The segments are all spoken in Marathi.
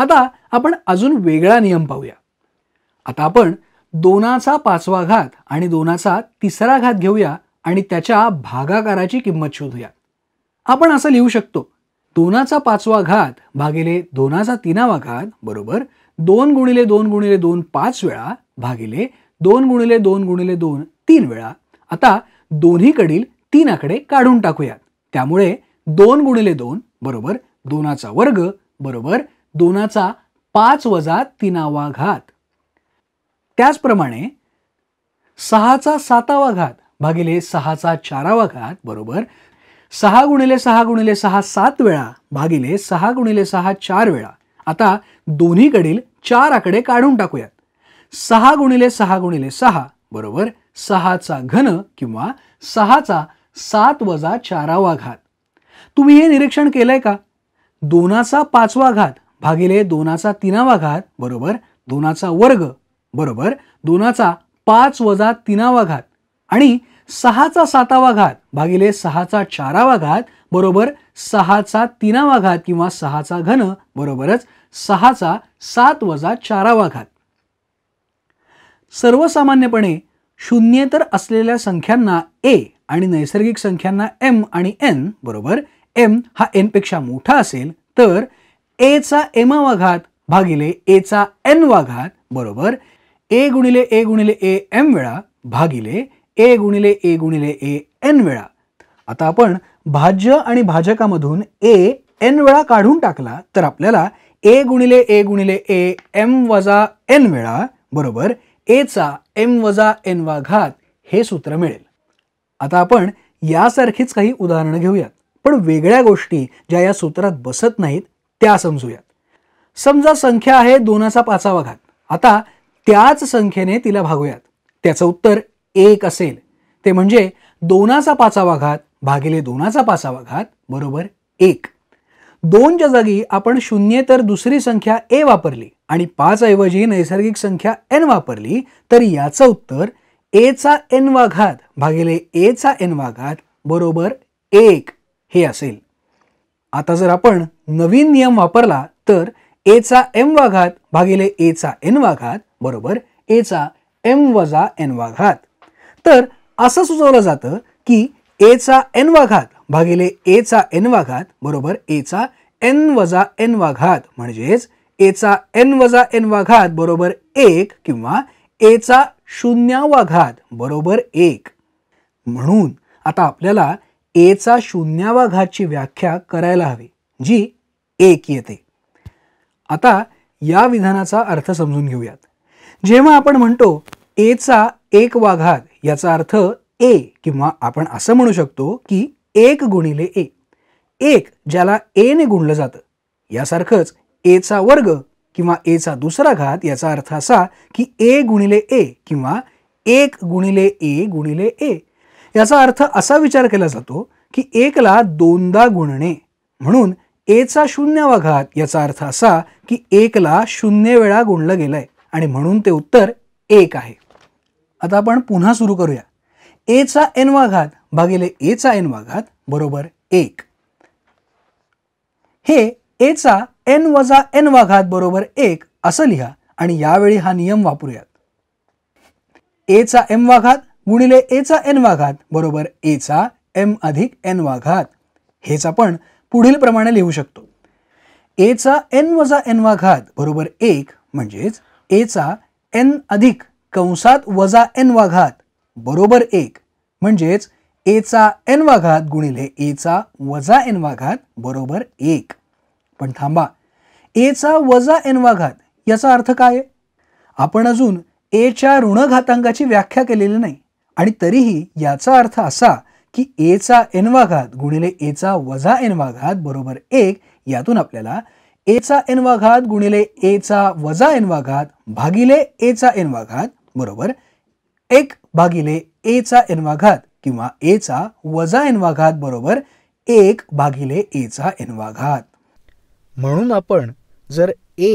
आता आपण अजून वेगळा नियम पाहूया आता आपण दोनाचा पाचवा घात आणि दोनाचा तिसरा घात घेऊया आणि त्याच्या भागाकाराची किंमत शोधूया आपण असं लिहू शकतो दोनाचा पाचवा घात भागिले दोनाचा तिनावा घात बरोबर दोन गुणिले दोन गुणिले दोन पाच वेळा भागिले दोन गुणिले दोन गुणिले दोन तीन वेळा आता दोन्हीकडील तीन आकडे काढून टाकूयात त्यामुळे दोन गुणिले दोन बरोबर दोनाचा वर्ग बरोबर दोनाचा पाच वजा तीनावा घात त्याचप्रमाणे सहाचा सातावा घात भागिले सहाचा चारावा घात बरोबर सहा गुणिले सहा गुणिले सहा सात वेळा भागिले सहा गुणिले सहा चार वेळा आता दोन्हीकडील चार आकडे काढून टाकूयात सहा गुणिले सहा गुणिले सहा बरोबर सहाचा घन किंवा सहाचा सात वजा चारावा घात तुम्ही हे निरीक्षण केलंय का दोनाचा पाचवा घात भागिले दोनाचा तिनावा घात बरोबर दोनाचा वर्ग बरोबर दोनाचा पाच वजा तिनावा घात आणि सहाचा सातावा घात भागिले सहाचा चारावा घात बरोबर सहाचा तिनावा घात किंवा सहाचा घन बरोबरच सहाचा सात वजा चारावा घात सर्वसामान्यपणे शून्येतर असलेल्या संख्यांना ए आणि नैसर्गिक संख्यांना एम आणि एन बरोबर एम हा एनपेक्षा मोठा असेल तर एचा एमावा घात भागिले एचा एन वा घात बरोबर ए गुणिले ए गुणिले ए एम वेळा भागिले ए गुणिले ए गुणिले ए एन वेळा आता आपण भाज्य आणि भाजकामधून ए एन वेळा काढून टाकला तर आपल्याला ए गुणिले ए गुणिले ए एम वजा एन वेळा बरोबर चा एम वजा एन वा घात हे सूत्र मिळेल आता आपण यासारखीच काही उदाहरणं घेऊयात पण वेगळ्या गोष्टी ज्या या सूत्रात बसत नाहीत त्या समजूयात समजा संख्या आहे दोनाचा पाचावा घात आता त्याच संख्येने तिला भागूयात त्याचं उत्तर एक असेल ते म्हणजे दोनाचा पाचावा घात भागिले दोनाचा पाचावा घात बरोबर एक दोनच्या जागी आपण शून्य तर दुसरी संख्या ए वापरली आणि पाच ऐवजी नैसर्गिक संख्या एन वापरली तर याचं उत्तर एचा एन वा घात भागिले एचा एन वा घात बरोबर एक हे असेल आता जर आपण नवीन नियम वापरला तर एचा एम वाघात घात भागिले एचा एन वाघात घात बरोबर एचा एम वजा एन वा घात तर असं सुचवलं जातं की एचा एन वाघात घात भागिले एचा एन वाघात घात बरोबर एचा एन वजा एन वाघात घात म्हणजेच एचा एन वजा एन वाघात बरोबर एक किंवा एचा शून्या घात बरोबर एक म्हणून आता आपल्याला एचा शून्यावाघातची व्याख्या करायला हवी जी एक येते आता या विधानाचा अर्थ समजून घेऊयात जेव्हा आपण म्हणतो एचा एक वाघात याचा अर्थ ए किंवा आपण असं म्हणू शकतो की एक गुणिले ए एक ज्याला एने गुणलं जातं यासारखंच एचा वर्ग किंवा एचा दुसरा घात याचा अर्थ असा की ए गुणिले ए किंवा एक गुणिले ए गुणिले ए याचा अर्थ असा विचार केला जातो की एकला दोनदा गुणणे म्हणून एचा घात याचा अर्थ असा की ला शून्य वेळा गुणलं गेलं आणि म्हणून ते उत्तर एक आहे आता आपण पुन्हा सुरू करूया एचा घात भागिले एचा वाघात बरोबर एक हे एचा एन वजा एन वाघात बरोबर एक असं लिहा आणि यावेळी हा नियम वापरूयात एचा एम वाघात गुणिले एचा एन वाघात बरोबर एचा एम अधिक एन वाघात हेच आपण पुढील प्रमाणे लिहू शकतो एचा एन वजा एन वा घात बरोबर एक म्हणजेच एचा एन अधिक कंसात वजा एन वा घात बरोबर एक म्हणजेच एचा एन वा घात गुणिले एचा वजा एन वा घात बरोबर एक पण थांबा एचा वजा एन वा घात याचा अर्थ काय आपण अजून एच्या ऋणघातांकाची व्याख्या केलेली नाही आणि तरीही याचा अर्थ असा की एचा एन घात गुणिले एचा वजा एनवा घात बरोबर एक यातून आपल्याला एचा एन घात गुणिले एचा वजा एनवाघात घात भागिले एचा एनवाघात घात बरोबर एक भागिले एचा एन घात किंवा एचा वजा एन घात बरोबर एक भागिले एचा एन घात म्हणून आपण जर ए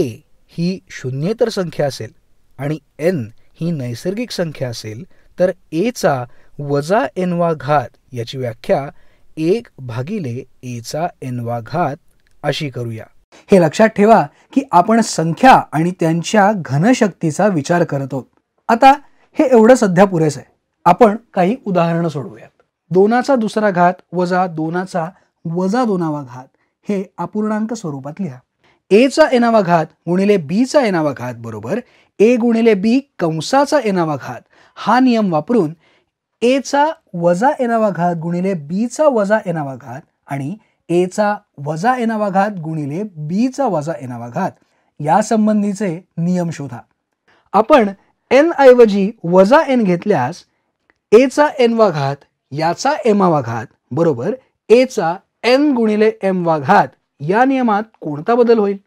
ही शून्येतर संख्या असेल आणि एन ही नैसर्गिक संख्या असेल तर चा वजा एनवा घात याची व्याख्या एक भागिले एचा एनवा घात अशी करूया हे लक्षात ठेवा की आपण संख्या आणि त्यांच्या घनशक्तीचा विचार करत आहोत आता हे एवढं सध्या पुरेस आहे आपण काही उदाहरणं सोडवूयात दोनाचा दुसरा घात वजा दोनाचा वजा दोनावा घात हे अपूर्णांक स्वरूपात लिहा एचा एनावा घात गुणिले बीचा एनावा घात बरोबर ए गुणिले बी कंसाचा एनावा घात हा नियम वापरून एचा वजा एनावा घात गुणिले बीचा वजा एनावा घात आणि एचा वजा एनावा घात गुणिले बीचा वजा एनावा घात यासंबंधीचे नियम शोधा आपण एन ऐवजी वजा एन घेतल्यास एचा एन वा घात याचा एमावा घात बरोबर एचा एन गुणिले एम वा घात या नियमात कोणता बदल होईल